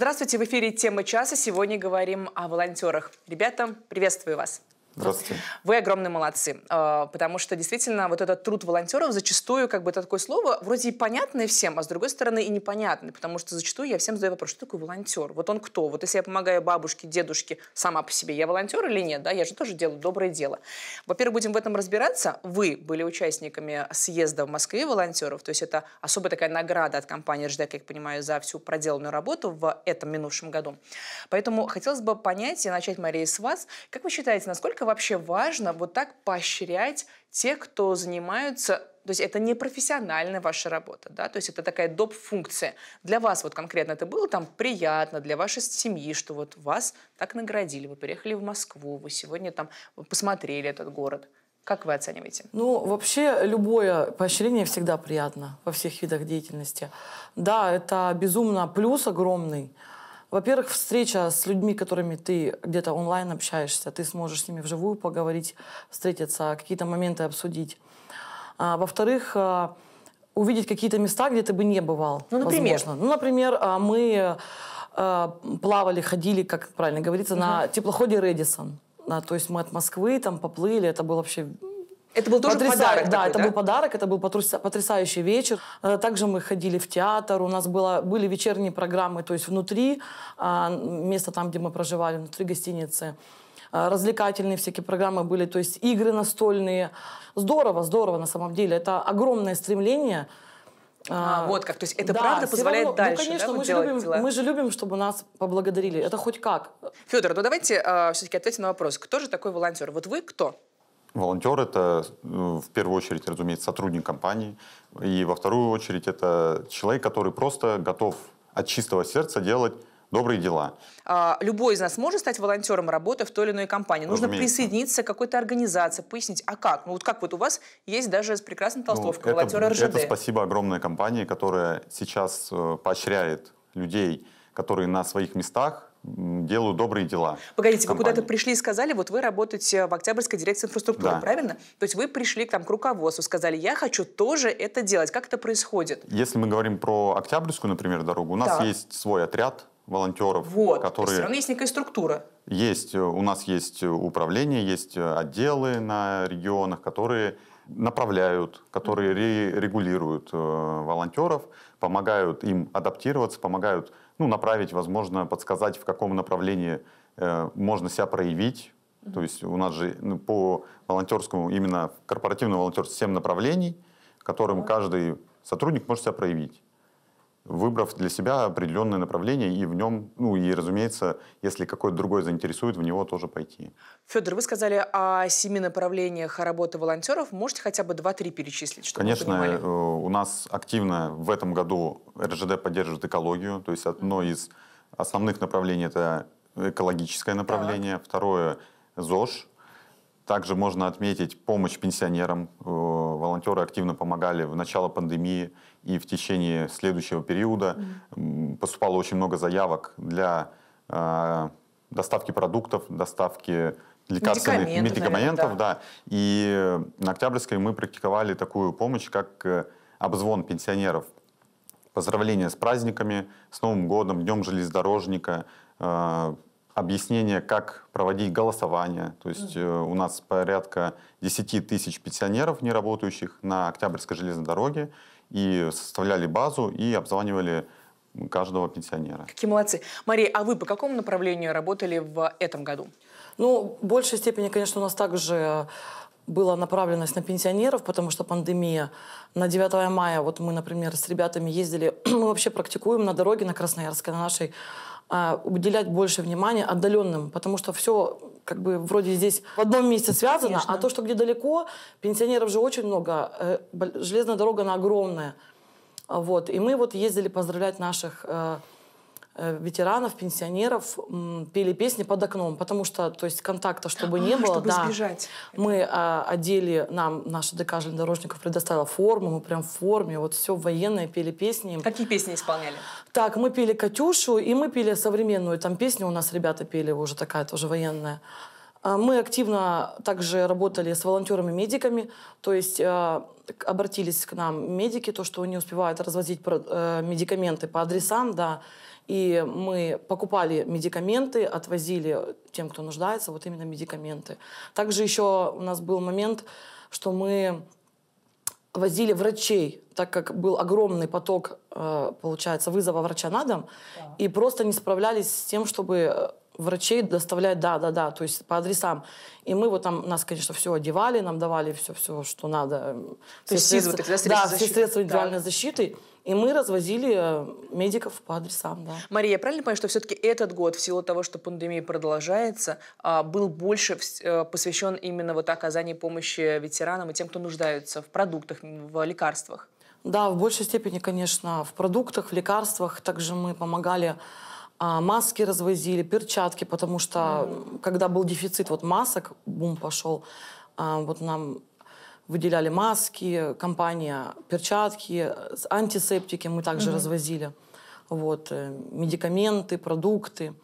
Здравствуйте, в эфире «Тема часа». Сегодня говорим о волонтерах. Ребята, приветствую вас. Здравствуйте. Вы огромные молодцы, э, потому что действительно вот этот труд волонтеров зачастую, как бы это такое слово, вроде и понятное всем, а с другой стороны и непонятное, потому что зачастую я всем задаю вопрос, что такое волонтер? Вот он кто? Вот если я помогаю бабушке, дедушке сама по себе, я волонтер или нет? Да, я же тоже делаю доброе дело. Во-первых, будем в этом разбираться. Вы были участниками съезда в Москве волонтеров, то есть это особая такая награда от компании РЖДК, как я понимаю, за всю проделанную работу в этом минувшем году. Поэтому хотелось бы понять и начать, Мария, с вас. Как вы считаете, насколько насколько вообще важно вот так поощрять тех, кто занимаются то есть это не профессиональная ваша работа, да, то есть это такая доп. функция. Для вас вот конкретно это было там приятно, для вашей семьи, что вот вас так наградили, вы переехали в Москву, вы сегодня там посмотрели этот город. Как вы оцениваете? Ну, вообще любое поощрение всегда приятно во всех видах деятельности. Да, это безумно плюс огромный, во-первых, встреча с людьми, которыми ты где-то онлайн общаешься, ты сможешь с ними вживую поговорить, встретиться, какие-то моменты обсудить. А, во-вторых, а, увидеть какие-то места, где ты бы не бывал. Ну, например? Возможно. Ну, например, а, мы а, плавали, ходили, как правильно говорится, угу. на теплоходе «Редисон». То есть мы от Москвы там поплыли, это был вообще это был тоже подарок. Да, такой, это да? был подарок, это был потрясающий вечер. Э, также мы ходили в театр, у нас было, были вечерние программы, то есть внутри, а, место там, где мы проживали, внутри гостиницы э, развлекательные всякие программы были, то есть игры настольные. Здорово, здорово на самом деле. Это огромное стремление. А, а, вот как, то есть это да, правда позволяет равно, ну, дальше. Ну, конечно, да, мы, же любим, дела. мы же любим, чтобы нас поблагодарили. Это хоть как. Федор, ну давайте э, а, все-таки ответим на вопрос: кто же такой волонтер? Вот вы кто? Волонтер – это, ну, в первую очередь, разумеется, сотрудник компании, и во вторую очередь это человек, который просто готов от чистого сердца делать добрые дела. А, любой из нас может стать волонтером, работы в той или иной компании. Нужно Разумеется. присоединиться к какой-то организации, пояснить, а как? Ну вот как вот у вас есть даже прекрасная толстовка ну, волонтера РЖД. Это спасибо огромной компании, которая сейчас э, поощряет людей, которые на своих местах делаю добрые дела. Погодите, вы куда-то пришли и сказали, вот вы работаете в Октябрьской дирекции инфраструктуры, да. правильно? То есть вы пришли к там, к руководству, сказали, я хочу тоже это делать. Как это происходит? Если мы говорим про Октябрьскую, например, дорогу, у нас так. есть свой отряд волонтеров, вот. которые... То есть все равно есть некая структура. Есть, э, у нас есть э, управление, есть э, отделы на регионах, которые направляют, которые регулируют э, волонтеров, помогают им адаптироваться, помогают ну, направить, возможно, подсказать, в каком направлении э, можно себя проявить. Mm-hmm. То есть у нас же ну, по волонтерскому, именно корпоративному волонтерству 7 направлений, которым mm-hmm. каждый сотрудник может себя проявить выбрав для себя определенное направление и в нем, ну и, разумеется, если какой то другой заинтересует, в него тоже пойти. Федор, вы сказали о семи направлениях работы волонтеров. Можете хотя бы два-три перечислить, чтобы Конечно, э, у нас активно в этом году РЖД поддерживает экологию, то есть одно из основных направлений — это экологическое направление, так. второе — ЗОЖ, также можно отметить помощь пенсионерам. Э, волонтеры активно помогали в начало пандемии и в течение следующего периода. Поступало очень много заявок для э, доставки продуктов, доставки лекарственных медикаментов, медикаментов да. да. И на Октябрьской мы практиковали такую помощь, как э, обзвон пенсионеров. Поздравления с праздниками, с Новым годом, Днем железнодорожника, объяснение, как проводить голосование. То есть э, у нас порядка 10 тысяч пенсионеров, не работающих на Октябрьской железной дороге, и составляли базу и обзванивали каждого пенсионера. Какие молодцы. Мария, а вы по какому направлению работали в этом году? Ну, в большей степени, конечно, у нас также была направленность на пенсионеров, потому что пандемия. На 9 мая вот мы, например, с ребятами ездили, мы вообще практикуем на дороге на Красноярской, на нашей а, уделять больше внимания отдаленным, потому что все как бы вроде здесь в одном месте связано, а Конечно. а то, что где далеко, пенсионеров же очень много, э, железная дорога, она огромная. Вот. И мы вот ездили поздравлять наших э, Э, ветеранов, пенсионеров пели песни под окном, потому что, то есть, контакта, чтобы а, не было, чтобы да. Сбежать. Мы а, одели, нам наша ДК железнодорожников предоставила форму, мы прям в форме, вот все военное, пели песни. Какие песни исполняли? Так, мы пели «Катюшу», и мы пели современную, там песни у нас ребята пели уже такая тоже военная. А, мы активно также работали с волонтерами-медиками, то есть а, обратились к нам медики, то, что они успевают развозить э, медикаменты по адресам, да, и мы покупали медикаменты, отвозили тем, кто нуждается, вот именно медикаменты. Также еще у нас был момент, что мы возили врачей, так как был огромный поток, э, получается, вызова врача на дом, да. и просто не справлялись с тем, чтобы э, врачей доставлять, да, да, да, то есть по адресам. И мы вот там, нас, конечно, все одевали, нам давали все, все, что надо. Э, то все есть средства, тогда средства да, защиты. все средства индивидуальной да. защиты. И мы развозили э, медиков по адресам, да. Мария, я правильно понимаю, что все-таки этот год, в силу того, что пандемия продолжается, а, был больше э, посвящен именно вот оказанию помощи ветеранам и тем, кто нуждается в продуктах, в лекарствах? Да, в большей степени, конечно, в продуктах, в лекарствах. Также мы помогали а, маски развозили, перчатки, потому что когда был дефицит вот масок, бум пошел, а, вот нам выделяли маски, компания перчатки, антисептики мы также mm-hmm. развозили, вот э, медикаменты, продукты.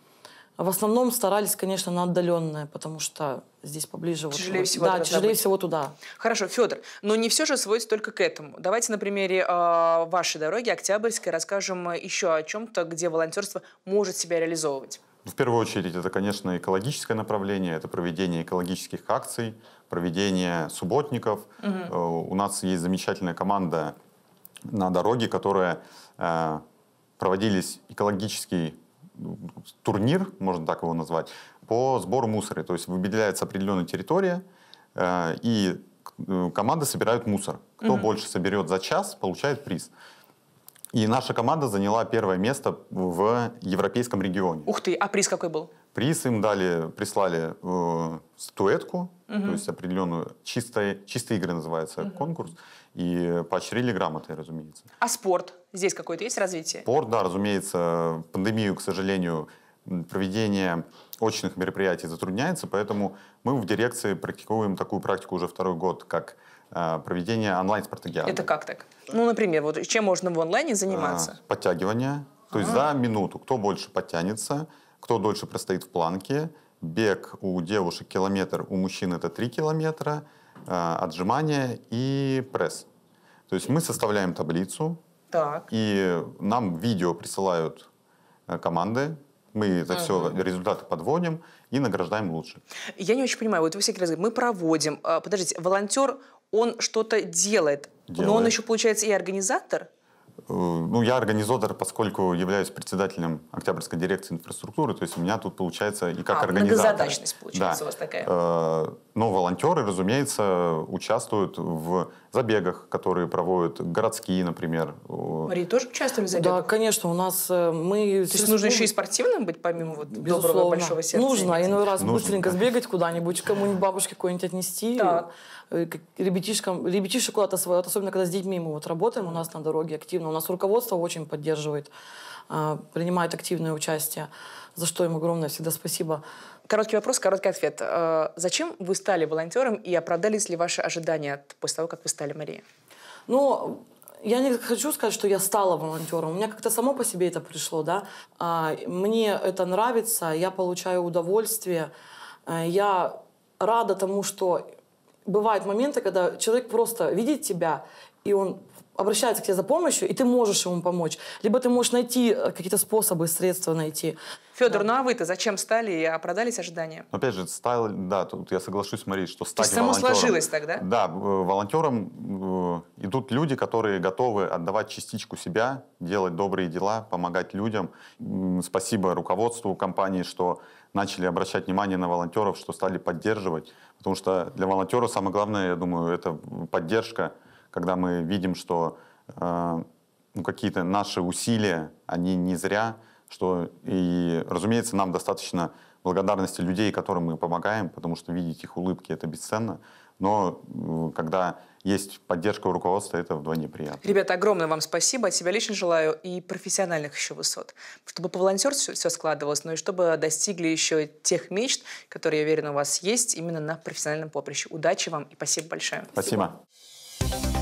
А в основном старались, конечно, на отдаленное, потому что здесь поближе. Тяжелее вот, всего. Да, тяжелее быть. всего туда. Хорошо, Федор, но не все же сводится только к этому. Давайте на примере э, вашей дороги Октябрьской расскажем еще о чем-то, где волонтерство может себя реализовывать. Ну, в первую очередь, это, конечно, экологическое направление, это проведение экологических акций, проведение субботников. Угу. у нас есть замечательная команда на дороге, которая э, проводились экологические турнир, можно так его назвать, по сбору мусора. То есть выделяется определенная территория, э, и э, команды собирают мусор. Кто угу. больше соберет за час, получает приз. И наша команда заняла первое место в европейском регионе. Ух ты, а приз какой был? Приз им дали, прислали э, статуэтку, угу. то есть определенную, чистые, чистые игры называется угу. конкурс, и поощрили грамотой, разумеется. А спорт? Здесь какое-то есть развитие? Спорт, да, разумеется. Пандемию, к сожалению, проведение очных мероприятий затрудняется, поэтому мы в дирекции практикуем такую практику уже второй год, как Э, проведение онлайн-спартакиады. Это как так? Ну, например, вот чем можно в онлайне э, заниматься? Подтягивание. То есть а. за минуту кто больше подтянется, кто дольше простоит в планке. Бег у девушек километр, у мужчин это 3 километра, э, отжимания и пресс. То есть мы составляем таблицу, так. и нам видео присылают команды, мы это uh все результаты подводим и награждаем лучше. Я не очень понимаю, вот вы все говорите, мы проводим. А, подождите, волонтер, он что-то делает, делает. но он еще, получается, и организатор. Э, ну, я организатор, поскольку являюсь председателем Октябрьской дирекции инфраструктуры, то есть у меня тут получается и как а, организатор. многозадачность получается да. у вас такая. Э, но волонтеры, разумеется, участвуют в забегах, которые проводят городские, например. Мария, тоже участвовали в забегах? Да, конечно, у нас э, мы... То есть нужно ну, еще и спортивным быть, помимо вот Безусловно. доброго большого сердца? Нужно, иной раз нужно, быстренько сбегать куда-нибудь, кому-нибудь бабушке кого-нибудь отнести, да. ребятишкам, ребятишек куда-то своего, особенно когда с детьми мы вот работаем, у нас на дороге активно но у нас руководство очень поддерживает, а, принимает активное участие, за что им огромное всегда спасибо. Короткий вопрос, короткий ответ. А, зачем вы стали волонтером и оправдались ли ваши ожидания после того, как вы стали Марией? Ну, я не хочу сказать, что я стала волонтером. У меня как-то само по себе это пришло, да. А, мне это нравится, я получаю удовольствие. Я рада тому, что бывают моменты, когда человек просто видит тебя и он обращается к тебе за помощью, и ты можешь ему помочь. Либо ты можешь найти э, какие-то способы, средства найти. Федор, да. ну а вы-то зачем стали и оправдались а, ожидания? Опять же, стал, да, тут я соглашусь, Мария, что стать То есть само сложилось тогда? Да, э, Волонтерам э, идут люди, которые готовы отдавать частичку себя, делать добрые дела, помогать людям. Спасибо руководству компании, что начали обращать внимание на волонтеров, что стали поддерживать. Потому что для волонтера самое главное, я думаю, это поддержка – когда мы видим, что э, ну, какие-то наши усилия, они не зря, что и, разумеется, нам достаточно благодарности людей, которым мы помогаем, потому что видеть их улыбки — это бесценно. Но когда есть поддержка у руководства, это вдвойне приятно. Ребята, огромное вам спасибо. От себя лично желаю и профессиональных еще высот. Чтобы по волонтерству все складывалось, но и чтобы достигли еще тех мечт, которые, я уверена, у вас есть именно на профессиональном поприще. Удачи вам и спасибо большое. Спасибо. спасибо.